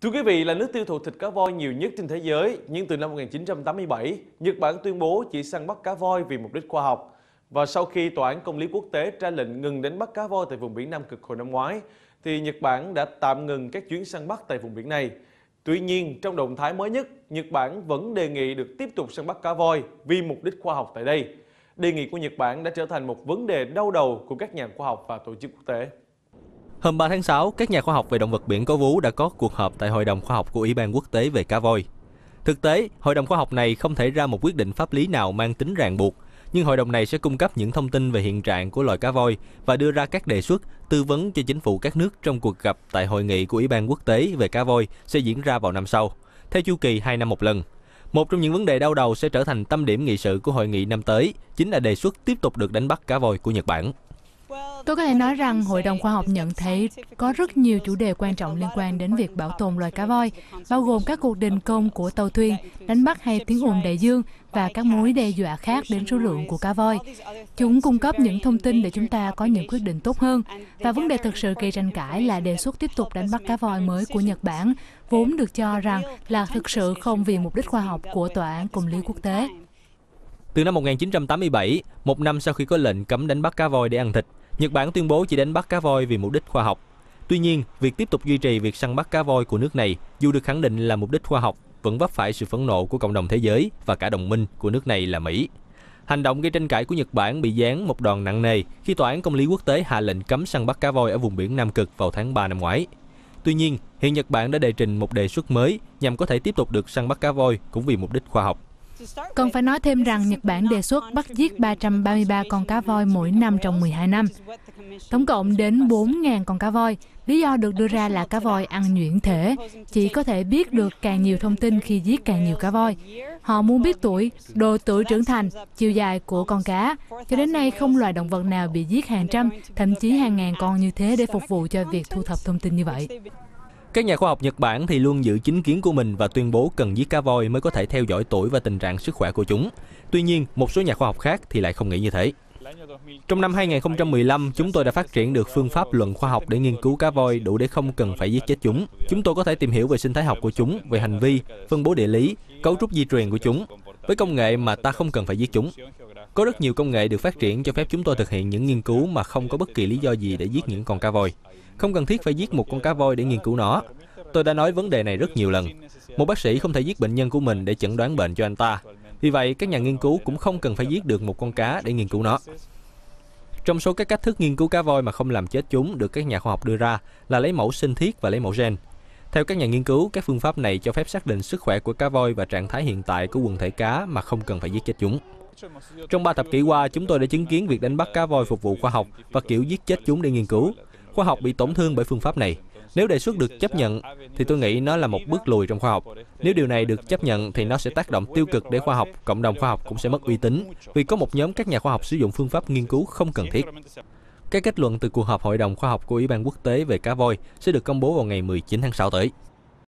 Thưa quý vị là nước tiêu thụ thịt cá voi nhiều nhất trên thế giới, nhưng từ năm 1987, Nhật Bản tuyên bố chỉ săn bắt cá voi vì mục đích khoa học. Và sau khi Tòa án Công lý Quốc tế ra lệnh ngừng đánh bắt cá voi tại vùng biển Nam Cực hồi năm ngoái, thì Nhật Bản đã tạm ngừng các chuyến săn bắt tại vùng biển này. Tuy nhiên, trong động thái mới nhất, Nhật Bản vẫn đề nghị được tiếp tục săn bắt cá voi vì mục đích khoa học tại đây. Đề nghị của Nhật Bản đã trở thành một vấn đề đau đầu của các nhà khoa học và tổ chức quốc tế. Hôm 3 tháng 6, các nhà khoa học về động vật biển có vú đã có cuộc họp tại Hội đồng khoa học của Ủy ban quốc tế về cá voi. Thực tế, hội đồng khoa học này không thể ra một quyết định pháp lý nào mang tính ràng buộc, nhưng hội đồng này sẽ cung cấp những thông tin về hiện trạng của loài cá voi và đưa ra các đề xuất, tư vấn cho chính phủ các nước trong cuộc gặp tại hội nghị của Ủy ban quốc tế về cá voi sẽ diễn ra vào năm sau, theo chu kỳ 2 năm một lần. Một trong những vấn đề đau đầu sẽ trở thành tâm điểm nghị sự của hội nghị năm tới, chính là đề xuất tiếp tục được đánh bắt cá voi của Nhật Bản. Tôi có thể nói rằng Hội đồng khoa học nhận thấy có rất nhiều chủ đề quan trọng liên quan đến việc bảo tồn loài cá voi, bao gồm các cuộc đình công của tàu thuyền, đánh bắt hay tiếng ồn đại dương và các mối đe dọa khác đến số lượng của cá voi. Chúng cung cấp những thông tin để chúng ta có những quyết định tốt hơn. Và vấn đề thực sự gây tranh cãi là đề xuất tiếp tục đánh bắt cá voi mới của Nhật Bản, vốn được cho rằng là thực sự không vì mục đích khoa học của Tòa án Công lý Quốc tế. Từ năm 1987, một năm sau khi có lệnh cấm đánh bắt cá voi để ăn thịt, Nhật Bản tuyên bố chỉ đánh bắt cá voi vì mục đích khoa học. Tuy nhiên, việc tiếp tục duy trì việc săn bắt cá voi của nước này dù được khẳng định là mục đích khoa học vẫn vấp phải sự phẫn nộ của cộng đồng thế giới và cả đồng minh của nước này là Mỹ. Hành động gây tranh cãi của Nhật Bản bị giáng một đòn nặng nề khi Tòa án Công lý Quốc tế hạ lệnh cấm săn bắt cá voi ở vùng biển Nam Cực vào tháng 3 năm ngoái. Tuy nhiên, hiện Nhật Bản đã đề trình một đề xuất mới nhằm có thể tiếp tục được săn bắt cá voi cũng vì mục đích khoa học còn phải nói thêm rằng Nhật Bản đề xuất bắt giết 333 con cá voi mỗi năm trong 12 năm. Tổng cộng đến 4.000 con cá voi. Lý do được đưa ra là cá voi ăn nhuyễn thể, chỉ có thể biết được càng nhiều thông tin khi giết càng nhiều cá voi. Họ muốn biết tuổi, độ tuổi trưởng thành, chiều dài của con cá. Cho đến nay không loài động vật nào bị giết hàng trăm, thậm chí hàng ngàn con như thế để phục vụ cho việc thu thập thông tin như vậy. Các nhà khoa học Nhật Bản thì luôn giữ chính kiến của mình và tuyên bố cần giết cá voi mới có thể theo dõi tuổi và tình trạng sức khỏe của chúng. Tuy nhiên, một số nhà khoa học khác thì lại không nghĩ như thế. Trong năm 2015, chúng tôi đã phát triển được phương pháp luận khoa học để nghiên cứu cá voi đủ để không cần phải giết chết chúng. Chúng tôi có thể tìm hiểu về sinh thái học của chúng, về hành vi, phân bố địa lý, cấu trúc di truyền của chúng với công nghệ mà ta không cần phải giết chúng. Có rất nhiều công nghệ được phát triển cho phép chúng tôi thực hiện những nghiên cứu mà không có bất kỳ lý do gì để giết những con cá voi. Không cần thiết phải giết một con cá voi để nghiên cứu nó. Tôi đã nói vấn đề này rất nhiều lần. Một bác sĩ không thể giết bệnh nhân của mình để chẩn đoán bệnh cho anh ta. Vì vậy, các nhà nghiên cứu cũng không cần phải giết được một con cá để nghiên cứu nó. Trong số các cách thức nghiên cứu cá voi mà không làm chết chúng được các nhà khoa học đưa ra là lấy mẫu sinh thiết và lấy mẫu gen. Theo các nhà nghiên cứu, các phương pháp này cho phép xác định sức khỏe của cá voi và trạng thái hiện tại của quần thể cá mà không cần phải giết chết chúng. Trong 3 thập kỷ qua, chúng tôi đã chứng kiến việc đánh bắt cá voi phục vụ khoa học và kiểu giết chết chúng để nghiên cứu. Khoa học bị tổn thương bởi phương pháp này. Nếu đề xuất được chấp nhận, thì tôi nghĩ nó là một bước lùi trong khoa học. Nếu điều này được chấp nhận, thì nó sẽ tác động tiêu cực để khoa học, cộng đồng khoa học cũng sẽ mất uy tín, vì có một nhóm các nhà khoa học sử dụng phương pháp nghiên cứu không cần thiết. Các kết luận từ cuộc họp Hội đồng Khoa học của Ủy ban Quốc tế về cá voi sẽ được công bố vào ngày 19 tháng 6 tới.